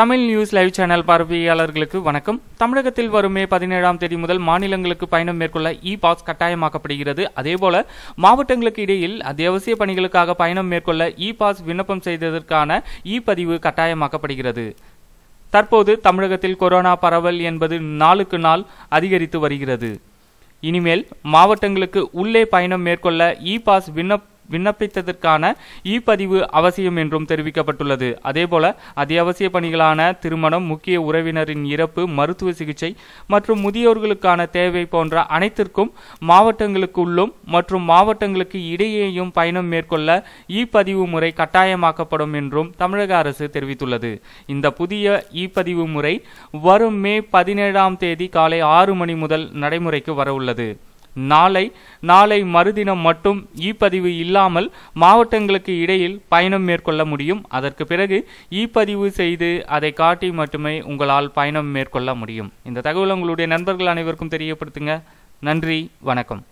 Tamil news live channel பார்வையாளர்களுக்கு வணக்கம் தமிழகத்தில் வரும் மே பதினேழாம் தேதி முதல் மாநிலங்களுக்கு பயணம் மேற்கொள்ள இ பாஸ் கட்டாயமாக்கப்படுகிறது அதேபோல மாவட்டங்களுக்கு இடையில் அத்தியாவசிய பணிகளுக்காக பயணம் மேற்கொள்ள இ பாஸ் விண்ணப்பம் செய்ததற்கான இ பதிவு கட்டாயமாக்கப்படுகிறது தற்போது தமிழகத்தில் கொரோனா பரவல் என்பது நாளுக்கு நாள் அதிகரித்து வருகிறது இனிமேல் மாவட்டங்களுக்கு உள்ளே பயணம் மேற்கொள்ள இ பாஸ் விண்ணப்ப விண்ணப்பித்ததற்கான இ பதிவு அவசியம் என்றும் தெரிவிக்கப்பட்டுள்ளது அதேபோல அத்தியாவசிய பணிகளான திருமணம் முக்கிய உறவினரின் இறப்பு மருத்துவ சிகிச்சை மற்றும் முதியோர்களுக்கான தேவை போன்ற அனைத்திற்கும் மாவட்டங்களுக்குள்ளும் மற்றும் மாவட்டங்களுக்கு இடையேயும் பயணம் மேற்கொள்ள இ பதிவு முறை கட்டாயமாக்கப்படும் என்றும் தமிழக அரசு தெரிவித்துள்ளது இந்த புதிய இ பதிவு முறை வரும் மே பதினேழாம் தேதி காலை ஆறு மணி முதல் நடைமுறைக்கு வரவுள்ளது நாளை நாளை மறுதினம் மட்டும் இ பதிவு இல்லாமல் மாவட்டங்களுக்கு இடையில் பயணம் மேற்கொள்ள முடியும் அதற்கு பிறகு இ பதிவு செய்து அதை காட்டி மட்டுமே உங்களால் பயணம் மேற்கொள்ள முடியும் இந்த தகவல் உங்களுடைய நண்பர்கள் அனைவருக்கும் தெரியப்படுத்துங்க நன்றி வணக்கம்